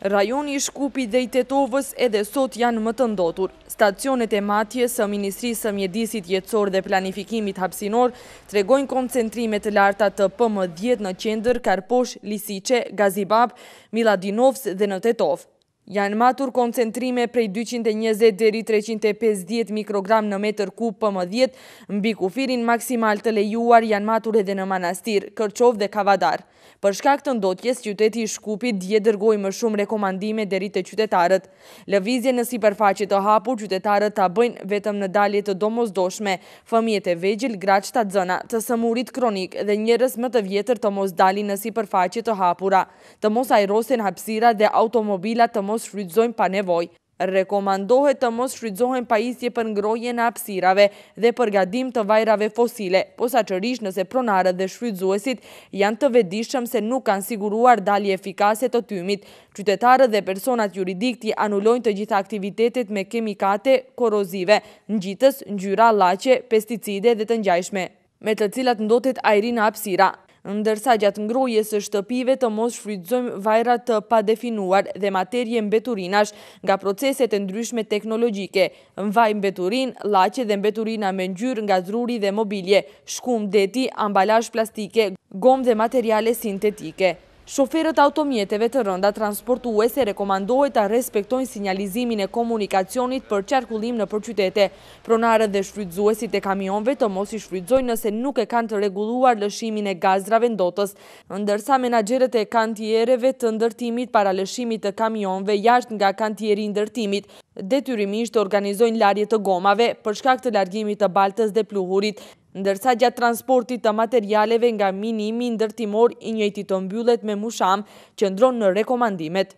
Rajoni Shkupi dhe i Tetovës edhe sot janë më të ndotur. Stacionet e matje së Ministrisë së Mjedisit Jetësor dhe Planifikimit Hapsinor tregojnë koncentrimet larta të pëmë 10 në qender Karposh, Lisice, Gazibab, Miladinovs dhe në Tetovë janë matur koncentrime prej 220 dheri 350 mikrogram në meter kub për më 10, mbi kufirin maksimal të lejuar janë matur edhe në manastir, kërqov dhe kavadar. Për shkak të ndotjes, qyteti Shkupit dje dërgoj më shumë rekomandime dheri të qytetarët. Lëvizje në si të hapur, qytetarët të bëjnë vetëm në dalje të domos doshme, fëmijet e vejgjil, graç të të zëna, të sëmurit kronik dhe njërës më të vjetër të mos dalin në si të hapura, të mos aerosin hapsira dhe automobilat të mos mos shrydzojnë pa nevoj. Rekomandohet të mos shrydzojnë pa isje për ngroje në apsirave dhe përgadim të vajrave fosile, po sa qërish nëse pronarët dhe shrydzuesit janë të vedishëm se nuk kanë siguruar dalje efikaset të tymit. Qytetarët dhe personat juridikti anullojnë të gjitha aktivitetet me kemikate korozive, në gjithës, në gjyra, lache, pesticide dhe të njajshme me të cilat ndotit ajrin apsira. Ndërsa gjatë ngroje së shtëpive të mos shfrydzojmë vajrat të padefinuar dhe materje mbeturinash nga proceset e ndryshme teknologjike, vaj mbeturin, lache dhe mbeturina me njyrë nga zruri dhe mobilje, shkum, deti, ambalash plastike, gom dhe materiale sintetike. Shoferët automjeteve të rënda transportuese rekomandohet të respektojnë sinjalizimin e komunikacionit për qarkullim në përqytete. Pronarët dhe shfrydzuesit e kamionve të mos i shfrydzojnë nëse nuk e kanë të reguluar lëshimin e gazrave ndotës, ndërsa menagjerët e kantjereve të ndërtimit para lëshimit të kamionve jashtë nga kantjeri ndërtimit detyrimisht të organizojnë larje të gomave për shkak të largimit të baltës dhe pluhurit, ndërsa gjatë transportit të materialeve nga minimi ndërtimor i njëjti të mbyllet me musham që ndronë në rekomandimet.